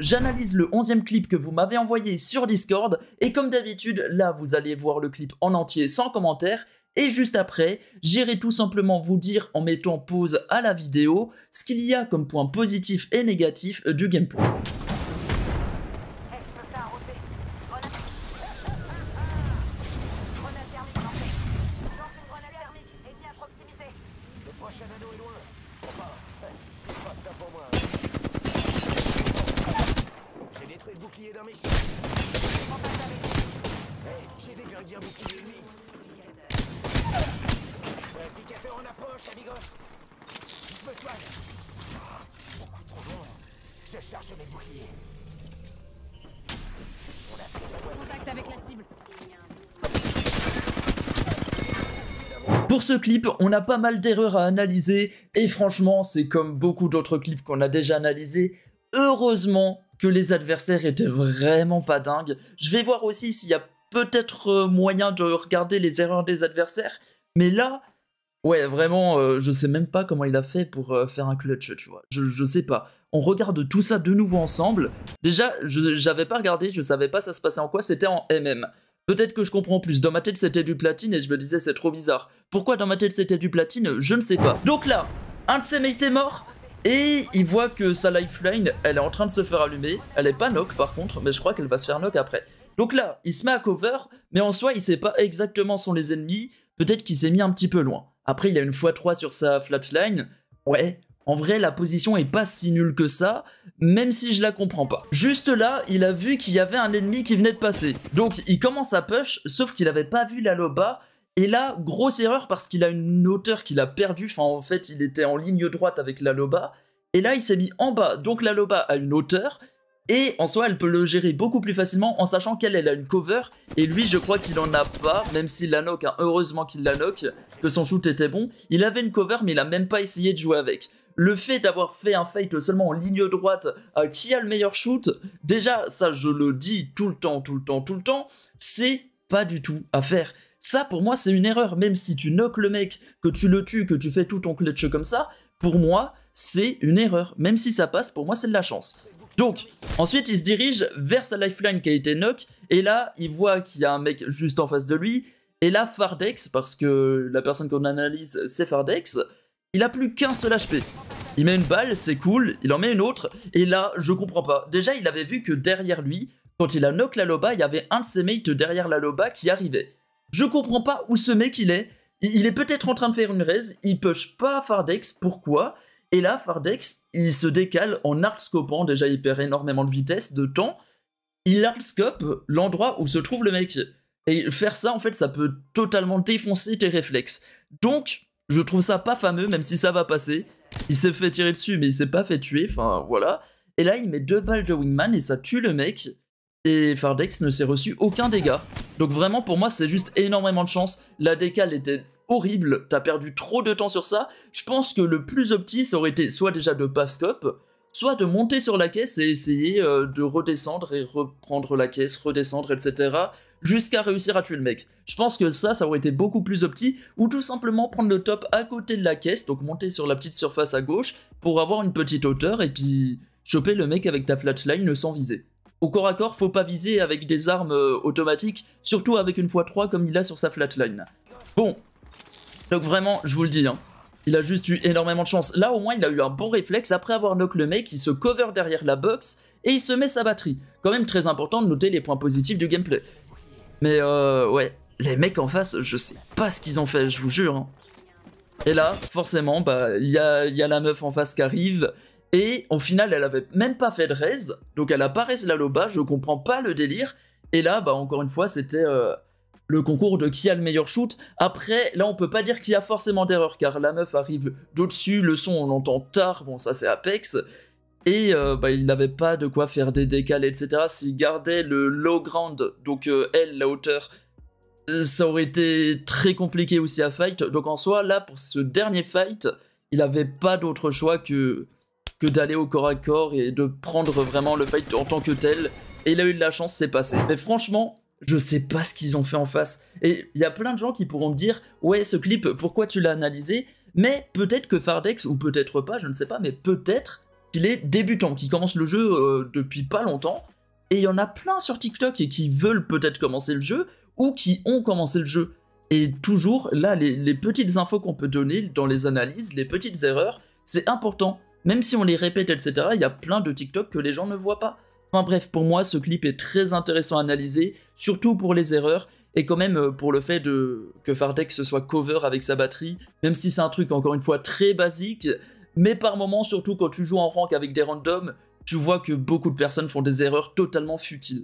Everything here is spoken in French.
J'analyse le 11e clip que vous m'avez envoyé sur Discord et comme d'habitude, là vous allez voir le clip en entier sans commentaire et juste après, j'irai tout simplement vous dire en mettant pause à la vidéo ce qu'il y a comme point positif et négatif du gameplay. bouclier dans mes chiens. Hey, j'ai déjà un bouclier ennemi. Applicateur en approche, amigos. Je me soigne. Ah, c'est beaucoup trop long. Je cherche mes boucliers. On a fait Contact avec la cible. Pour ce clip, on a pas mal d'erreurs à analyser et franchement, c'est comme beaucoup d'autres clips qu'on a déjà analysés. Heureusement, que les adversaires étaient vraiment pas dingues. Je vais voir aussi s'il y a peut-être euh, moyen de regarder les erreurs des adversaires, mais là, ouais, vraiment, euh, je sais même pas comment il a fait pour euh, faire un clutch, tu vois. Je, sais pas. On regarde tout ça de nouveau ensemble. Déjà, j'avais pas regardé, je savais pas ça se passait en quoi, c'était en MM. Peut-être que je comprends plus. Dans ma tête, c'était du platine et je me disais, c'est trop bizarre. Pourquoi dans ma tête, c'était du platine Je ne sais pas. Donc là, un de ces mates est mort, et il voit que sa lifeline, elle est en train de se faire allumer. Elle est pas knock par contre, mais je crois qu'elle va se faire knock après. Donc là, il se met à cover, mais en soi, il sait pas exactement sont les ennemis. Peut-être qu'il s'est mis un petit peu loin. Après, il a une fois 3 sur sa flatline. Ouais, en vrai, la position est pas si nulle que ça, même si je la comprends pas. Juste là, il a vu qu'il y avait un ennemi qui venait de passer. Donc, il commence à push, sauf qu'il avait pas vu la loba, et là, grosse erreur parce qu'il a une hauteur qu'il a perdue. Enfin, en fait, il était en ligne droite avec la Loba. Et là, il s'est mis en bas. Donc la Loba a une hauteur. Et en soi, elle peut le gérer beaucoup plus facilement en sachant qu'elle, elle a une cover. Et lui, je crois qu'il en a pas, même s'il la knock. Hein. Heureusement qu'il la knock, que son shoot était bon. Il avait une cover, mais il a même pas essayé de jouer avec. Le fait d'avoir fait un fight seulement en ligne droite, euh, qui a le meilleur shoot, déjà, ça je le dis tout le temps, tout le temps, tout le temps, c'est pas du tout à faire. Ça, pour moi, c'est une erreur. Même si tu knock le mec, que tu le tues, que tu fais tout ton clutch comme ça, pour moi, c'est une erreur. Même si ça passe, pour moi, c'est de la chance. Donc, ensuite, il se dirige vers sa lifeline qui a été knock, et là, il voit qu'il y a un mec juste en face de lui, et là, Fardex, parce que la personne qu'on analyse, c'est Fardex, il a plus qu'un seul HP. Il met une balle, c'est cool, il en met une autre, et là, je comprends pas. Déjà, il avait vu que derrière lui, quand il a knock la loba, il y avait un de ses mates derrière la loba qui arrivait. Je comprends pas où ce mec il est. Il est peut-être en train de faire une raise, il push pas Fardex, pourquoi Et là, Fardex, il se décale en hardscopant, déjà il perd énormément de vitesse, de temps. Il hardscope l'endroit où se trouve le mec. Et faire ça, en fait, ça peut totalement défoncer tes réflexes. Donc, je trouve ça pas fameux, même si ça va passer. Il s'est fait tirer dessus, mais il s'est pas fait tuer, enfin voilà. Et là, il met deux balles de Wingman et ça tue le mec. Et Fardex ne s'est reçu aucun dégât. Donc vraiment, pour moi, c'est juste énormément de chance. La décale était horrible, t'as perdu trop de temps sur ça. Je pense que le plus opti, ça aurait été soit déjà de pass cop, soit de monter sur la caisse et essayer euh, de redescendre et reprendre la caisse, redescendre, etc. jusqu'à réussir à tuer le mec. Je pense que ça, ça aurait été beaucoup plus opti, ou tout simplement prendre le top à côté de la caisse, donc monter sur la petite surface à gauche, pour avoir une petite hauteur et puis choper le mec avec ta flatline sans viser. Au corps à corps, faut pas viser avec des armes euh, automatiques, surtout avec une x3 comme il a sur sa flatline. Bon, donc vraiment, je vous le dis, hein, il a juste eu énormément de chance. Là, au moins, il a eu un bon réflexe après avoir knock le mec, il se cover derrière la box et il se met sa batterie. Quand même très important de noter les points positifs du gameplay. Mais euh, ouais, les mecs en face, je sais pas ce qu'ils ont fait, je vous jure. Hein. Et là, forcément, bah, il y a la meuf en face qui arrive, et au final, elle avait même pas fait de raise, donc elle n'a pas raise la Loba, je comprends pas le délire. Et là, bah encore une fois, c'était euh, le concours de qui a le meilleur shoot. Après, là, on peut pas dire qu'il y a forcément d'erreur, car la meuf arrive d'au-dessus, le son on l'entend tard, bon ça c'est Apex. Et euh, bah, il n'avait pas de quoi faire des décales, etc. S'il gardait le low ground, donc euh, elle, la hauteur, ça aurait été très compliqué aussi à fight. Donc en soi, là, pour ce dernier fight, il n'avait pas d'autre choix que que d'aller au corps à corps et de prendre vraiment le fight en tant que tel. Et il a eu de la chance, c'est passé. Mais franchement, je sais pas ce qu'ils ont fait en face. Et il y a plein de gens qui pourront me dire Ouais, ce clip, pourquoi tu l'as analysé Mais peut-être que Fardex, ou peut-être pas, je ne sais pas, mais peut-être qu'il est débutant, qui commence le jeu euh, depuis pas longtemps. Et il y en a plein sur TikTok et qui veulent peut-être commencer le jeu, ou qui ont commencé le jeu. Et toujours, là, les petites infos qu'on peut donner dans les analyses, les petites erreurs, c'est important. Même si on les répète, etc., il y a plein de TikTok que les gens ne voient pas. Enfin bref, pour moi, ce clip est très intéressant à analyser, surtout pour les erreurs, et quand même euh, pour le fait de... que Fardex se soit cover avec sa batterie, même si c'est un truc, encore une fois, très basique, mais par moments, surtout quand tu joues en rank avec des randoms, tu vois que beaucoup de personnes font des erreurs totalement futiles.